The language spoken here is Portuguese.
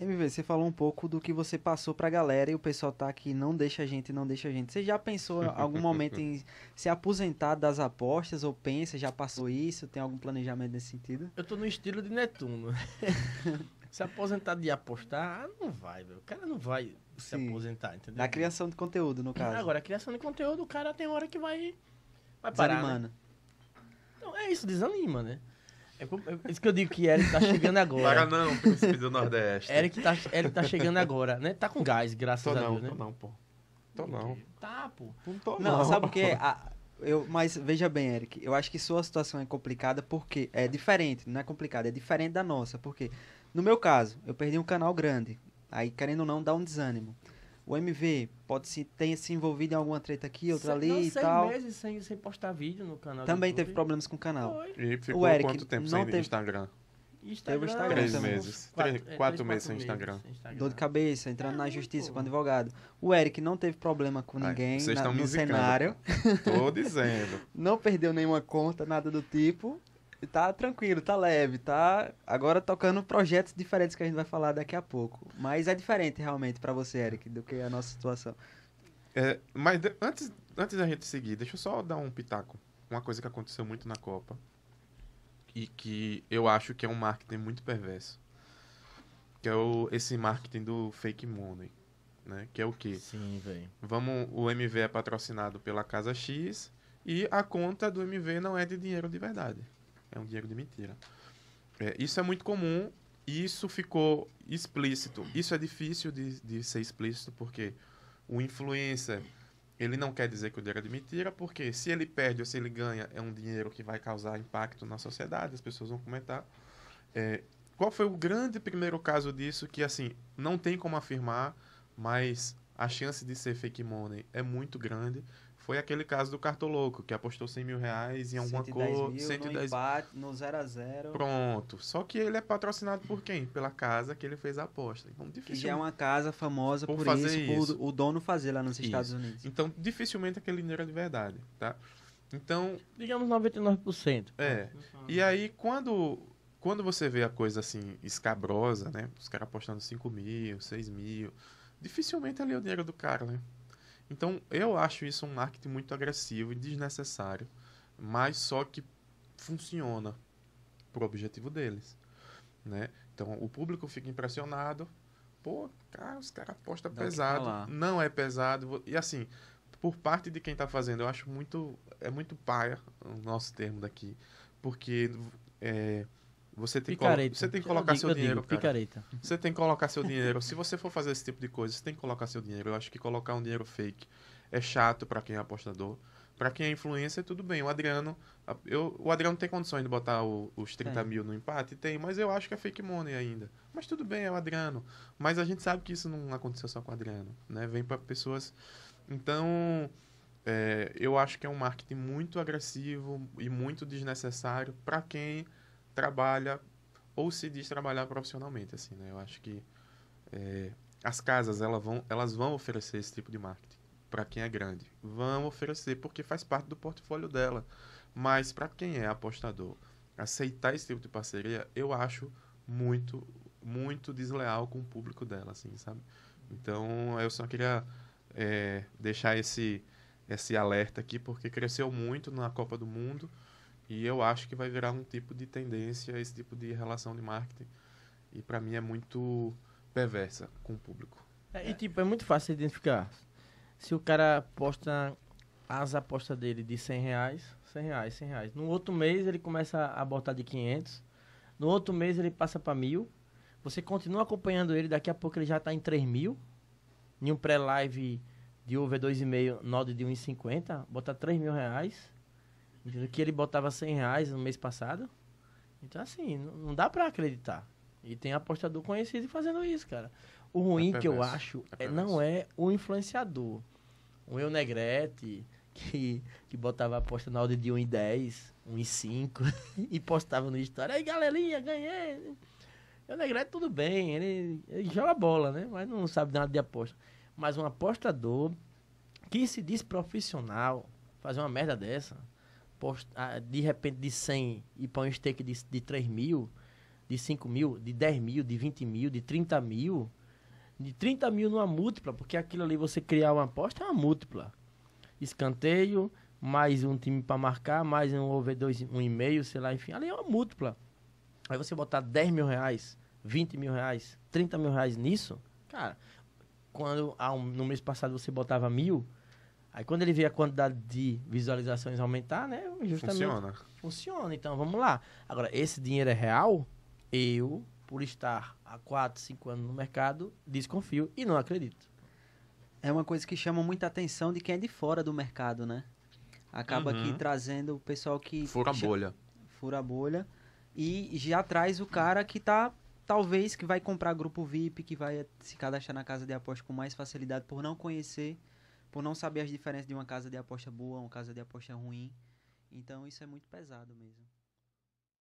MV, você falou um pouco do que você passou pra galera e o pessoal tá aqui, não deixa a gente, não deixa a gente. Você já pensou algum momento em se aposentar das apostas ou pensa, já passou isso? Tem algum planejamento nesse sentido? Eu tô no estilo de Netuno. se aposentar de apostar, não vai, velho. O cara não vai se Sim. aposentar, entendeu? Na criação de conteúdo, no caso. Agora, a criação de conteúdo, o cara tem hora que vai, vai parar. Desanimando. Né? né? Então é isso, desanima, né? É, é, é isso que eu digo que Eric tá chegando agora. Para não, príncipe do Nordeste. Eric tá, Eric tá chegando agora, né? Tá com gás, graças tô a não, Deus, né? Tô não, pô. Tô não. Tá, pô. Não tô não. Não, sabe o que? A, eu, mas veja bem, Eric, eu acho que sua situação é complicada porque é diferente, não é complicada, é diferente da nossa, porque no meu caso, eu perdi um canal grande, aí querendo ou não dá um desânimo o MV pode se tenha se envolvido em alguma treta aqui, outra ali não, e seis tal. meses sem, sem postar vídeo no canal. Também teve problemas com o canal. Foi. E ficou o Eric, quanto tempo não sem teve... Instagram? Instagram. Teve Instagram três meses. Quatro, três, é, quatro, quatro meses sem Instagram. Instagram. Dor de cabeça, entrando é, na justiça pô. com advogado. O Eric não teve problema com ninguém Ai, na, no musicando. cenário. Tô dizendo. não perdeu nenhuma conta, nada do tipo tá tranquilo, tá leve, tá agora tocando projetos diferentes que a gente vai falar daqui a pouco. Mas é diferente realmente para você, Eric, do que a nossa situação. É, mas antes, antes da gente seguir, deixa eu só dar um pitaco. Uma coisa que aconteceu muito na Copa e que eu acho que é um marketing muito perverso. Que é o, esse marketing do fake money, né? Que é o quê? Sim, velho. Vamos, o MV é patrocinado pela Casa X e a conta do MV não é de dinheiro de verdade é um Diego de mentira. É, isso é muito comum e isso ficou explícito. Isso é difícil de, de ser explícito porque o influencer ele não quer dizer que o dinheiro é de mentira, porque se ele perde ou se ele ganha, é um dinheiro que vai causar impacto na sociedade, as pessoas vão comentar. É, qual foi o grande primeiro caso disso que, assim, não tem como afirmar, mas a chance de ser fake money é muito grande, foi aquele caso do Cartolouco, que apostou 100 mil reais em alguma coisa. Mil, 110 no empate, no 0 a 0 Pronto. Só que ele é patrocinado por quem? Pela casa que ele fez a aposta. Então, dificilmente... Que é uma casa famosa por, por fazer isso, isso. Por o dono fazer lá nos isso. Estados Unidos. Então, dificilmente aquele dinheiro é de verdade, tá? Então... Digamos 99%. É. E aí, quando quando você vê a coisa assim, escabrosa, né? Os caras apostando 5 mil, 6 mil. Dificilmente ali é o dinheiro do cara, né? Então, eu acho isso um marketing muito agressivo e desnecessário, mas só que funciona para o objetivo deles, né? Então, o público fica impressionado. Pô, cara, os caras apostam pesado. Não é pesado. E assim, por parte de quem está fazendo, eu acho muito... É muito paia o nosso termo daqui. Porque é, você tem, picareta. você tem que colocar digo, seu dinheiro. Digo, picareta. Você tem que colocar seu dinheiro. Se você for fazer esse tipo de coisa, você tem que colocar seu dinheiro. Eu acho que colocar um dinheiro fake é chato para quem é apostador. Para quem é influencer, tudo bem. O Adriano, eu, o Adriano tem condições de botar o, os 30 é. mil no empate? Tem, mas eu acho que é fake money ainda. Mas tudo bem, é o Adriano. Mas a gente sabe que isso não aconteceu só com o Adriano. Né? Vem para pessoas. Então, é, eu acho que é um marketing muito agressivo e muito desnecessário para quem trabalha ou se diz trabalhar profissionalmente, assim, né? Eu acho que é, as casas elas vão, elas vão oferecer esse tipo de marketing para quem é grande. Vão oferecer porque faz parte do portfólio dela. Mas para quem é apostador, aceitar esse tipo de parceria, eu acho muito, muito desleal com o público dela, assim, sabe? Então, eu só queria é, deixar esse, esse alerta aqui, porque cresceu muito na Copa do Mundo e eu acho que vai virar um tipo de tendência, esse tipo de relação de marketing. E para mim é muito perversa com o público. É, e tipo, é muito fácil identificar. Se o cara posta as apostas dele de 100 reais, 100 reais, 100 reais. No outro mês ele começa a botar de 500. No outro mês ele passa para mil. Você continua acompanhando ele, daqui a pouco ele já tá em 3 mil. Em um pré-live de over 2,5, node de 1,50, bota 3 mil reais. Entendeu? Que ele botava 100 reais no mês passado. Então, assim, não, não dá pra acreditar. E tem apostador conhecido fazendo isso, cara. O ruim é que eu acho é, é não é o influenciador. O Eu Negrete, que, que botava a aposta na hora de 1 em 10, 1 em 5, e postava no história. Aí, galerinha, ganhei! Eu Negrete, tudo bem, ele, ele joga bola, né? Mas não sabe nada de aposta. Mas um apostador que se diz profissional, fazer uma merda dessa, post, ah, de repente de 100 e põe um stake de, de 3 mil, de 5 mil, de 10 mil, de 20 mil, de 30 mil, de 30 mil numa múltipla, porque aquilo ali você criar uma aposta é uma múltipla. Escanteio, mais um time para marcar, mais um over 2, um sei lá, enfim, ali é uma múltipla. Aí você botar 10 mil reais, 20 mil reais, 30 mil reais nisso, cara, quando no mês passado você botava mil, Aí quando ele vê a quantidade de visualizações aumentar, né? Justamente funciona. Funciona, então vamos lá. Agora, esse dinheiro é real? Eu, por estar há 4, 5 anos no mercado, desconfio e não acredito. É uma coisa que chama muita atenção de quem é de fora do mercado, né? Acaba uhum. aqui trazendo o pessoal que. Fura a bolha. Fura a bolha. E já traz o cara que tá talvez que vai comprar grupo VIP, que vai se cadastrar na casa de aposta com mais facilidade por não conhecer por não saber as diferenças de uma casa de aposta boa, uma casa de aposta ruim. Então isso é muito pesado mesmo.